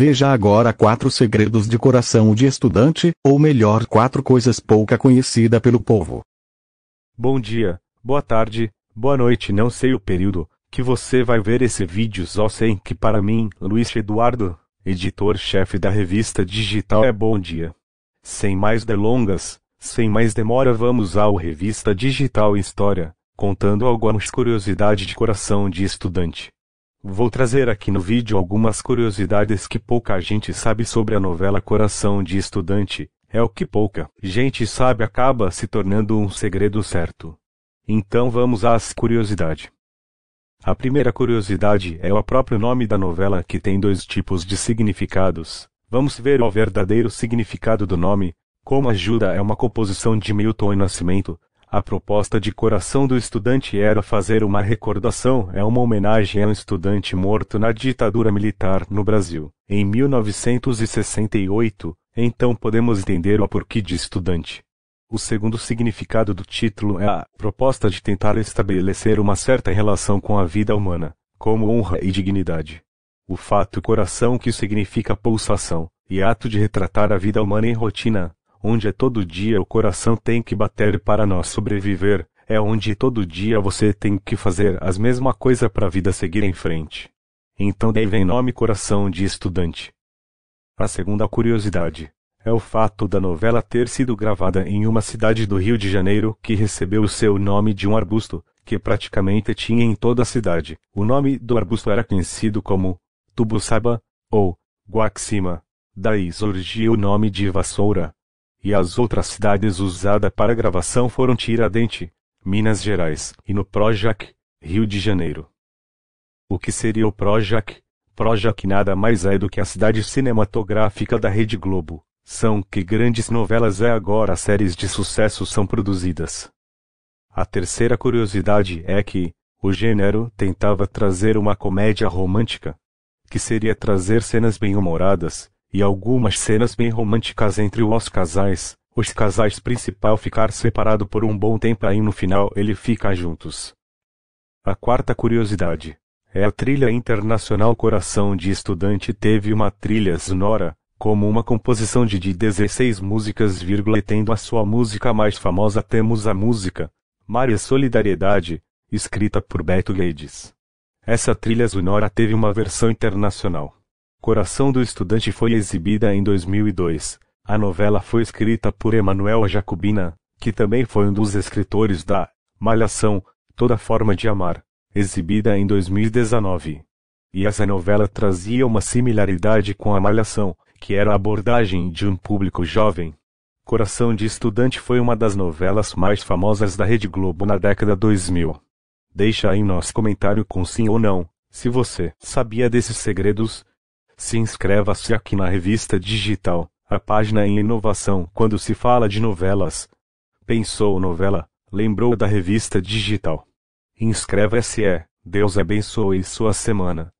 Veja agora quatro segredos de coração de estudante, ou melhor, quatro coisas pouca conhecida pelo povo. Bom dia, boa tarde, boa noite, não sei o período que você vai ver esse vídeo, só sei que para mim, Luiz Eduardo, editor-chefe da revista digital, é bom dia. Sem mais delongas, sem mais demora, vamos ao Revista Digital História, contando algumas curiosidades de coração de estudante. Vou trazer aqui no vídeo algumas curiosidades que pouca gente sabe sobre a novela Coração de Estudante. É o que pouca gente sabe acaba se tornando um segredo certo. Então vamos às curiosidades. A primeira curiosidade é o próprio nome da novela que tem dois tipos de significados. Vamos ver o verdadeiro significado do nome. Como ajuda é uma composição de Milton Nascimento, a proposta de coração do estudante era fazer uma recordação, é uma homenagem a um estudante morto na ditadura militar no Brasil, em 1968, então podemos entender o porquê de estudante. O segundo significado do título é a proposta de tentar estabelecer uma certa relação com a vida humana, como honra e dignidade. O fato coração que significa pulsação, e ato de retratar a vida humana em rotina, onde é todo dia o coração tem que bater para nós sobreviver, é onde todo dia você tem que fazer as mesma coisa para a vida seguir em frente. Então daí vem nome coração de estudante. A segunda curiosidade é o fato da novela ter sido gravada em uma cidade do Rio de Janeiro que recebeu o seu nome de um arbusto, que praticamente tinha em toda a cidade. O nome do arbusto era conhecido como tubuçaba ou guaxima. Daí surgiu o nome de vassoura e as outras cidades usadas para gravação foram Tiradentes, Minas Gerais, e no Projac, Rio de Janeiro. O que seria o Projac? Projac nada mais é do que a cidade cinematográfica da Rede Globo. São que grandes novelas é agora séries de sucesso são produzidas. A terceira curiosidade é que o gênero tentava trazer uma comédia romântica, que seria trazer cenas bem-humoradas, e algumas cenas bem românticas entre os casais, os casais principal ficar separado por um bom tempo aí no final ele fica juntos. A quarta curiosidade é a trilha internacional Coração de Estudante teve uma trilha sonora, como uma composição de, 16 músicas, e tendo a sua música mais famosa temos a música Maria Solidariedade, escrita por Beto Guedes. Essa trilha sonora teve uma versão internacional. Coração do Estudante foi exibida em 2002. A novela foi escrita por Emanuel Jacobina, que também foi um dos escritores da Malhação, Toda Forma de Amar, exibida em 2019. E essa novela trazia uma similaridade com a Malhação, que era a abordagem de um público jovem. Coração de Estudante foi uma das novelas mais famosas da Rede Globo na década 2000. Deixa aí nosso comentário com sim ou não, se você sabia desses segredos, se inscreva-se aqui na revista digital, a página em inovação quando se fala de novelas. Pensou novela, lembrou da revista digital. Inscreva-se é, Deus abençoe sua semana.